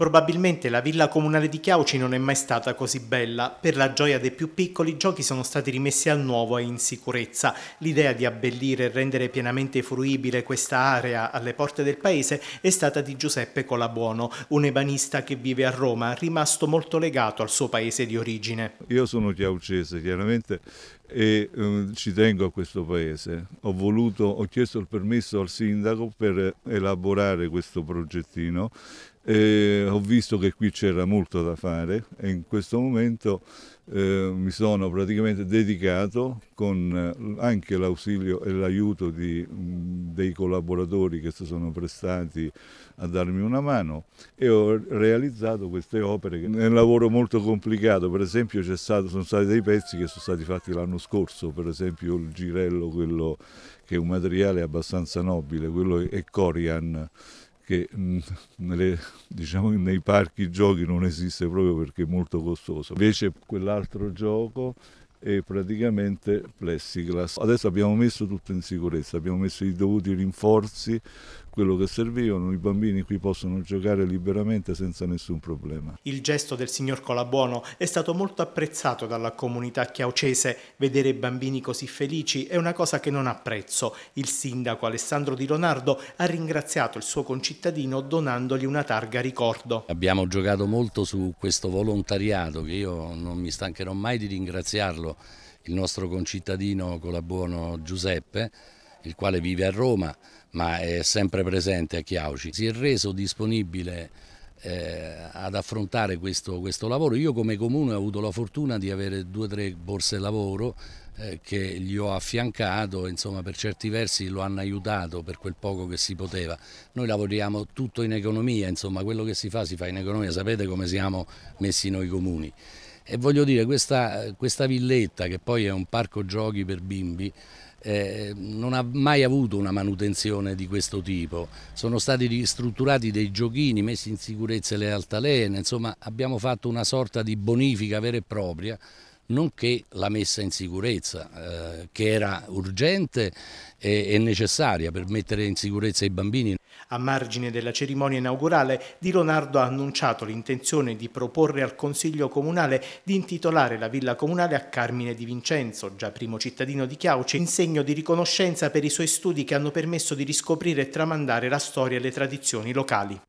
Probabilmente la villa comunale di Chiauci non è mai stata così bella. Per la gioia dei più piccoli, i giochi sono stati rimessi al nuovo e in sicurezza. L'idea di abbellire e rendere pienamente fruibile questa area alle porte del paese è stata di Giuseppe Colabuono, un ebanista che vive a Roma, rimasto molto legato al suo paese di origine. Io sono chiaucese, chiaramente, e um, ci tengo a questo paese. Ho, voluto, ho chiesto il permesso al sindaco per elaborare questo progettino e ho visto che qui c'era molto da fare e in questo momento eh, mi sono praticamente dedicato con eh, anche l'ausilio e l'aiuto dei collaboratori che si sono prestati a darmi una mano e ho realizzato queste opere. È un lavoro molto complicato, per esempio stato, sono stati dei pezzi che sono stati fatti l'anno scorso, per esempio il girello, quello che è un materiale abbastanza nobile, quello è corian che mm, nelle, diciamo, nei parchi giochi non esiste proprio perché è molto costoso. Invece quell'altro gioco è praticamente plexiglass. Adesso abbiamo messo tutto in sicurezza, abbiamo messo i dovuti rinforzi quello che servivano, i bambini qui possono giocare liberamente senza nessun problema. Il gesto del signor Colabuono è stato molto apprezzato dalla comunità chiaucese, vedere bambini così felici è una cosa che non apprezzo. Il sindaco Alessandro Di Leonardo ha ringraziato il suo concittadino donandogli una targa ricordo. Abbiamo giocato molto su questo volontariato che io non mi stancherò mai di ringraziarlo, il nostro concittadino Colabuono Giuseppe, il quale vive a Roma ma è sempre presente a Chiauci, si è reso disponibile eh, ad affrontare questo, questo, lavoro. Io come comune ho avuto la fortuna di avere due o tre borse lavoro eh, che gli ho affiancato, insomma per certi versi lo hanno aiutato per quel poco che si poteva. Noi lavoriamo tutto in economia, insomma quello che si fa si fa in economia, sapete come siamo messi noi comuni. E voglio dire, questa, questa villetta che poi è un parco giochi per bimbi, eh, non ha mai avuto una manutenzione di questo tipo, sono stati ristrutturati dei giochini, messi in sicurezza le altalene, insomma abbiamo fatto una sorta di bonifica vera e propria nonché la messa in sicurezza eh, che era urgente e, e necessaria per mettere in sicurezza i bambini. A margine della cerimonia inaugurale, Di Leonardo ha annunciato l'intenzione di proporre al Consiglio Comunale di intitolare la villa comunale a Carmine Di Vincenzo, già primo cittadino di Chiauci, in segno di riconoscenza per i suoi studi che hanno permesso di riscoprire e tramandare la storia e le tradizioni locali.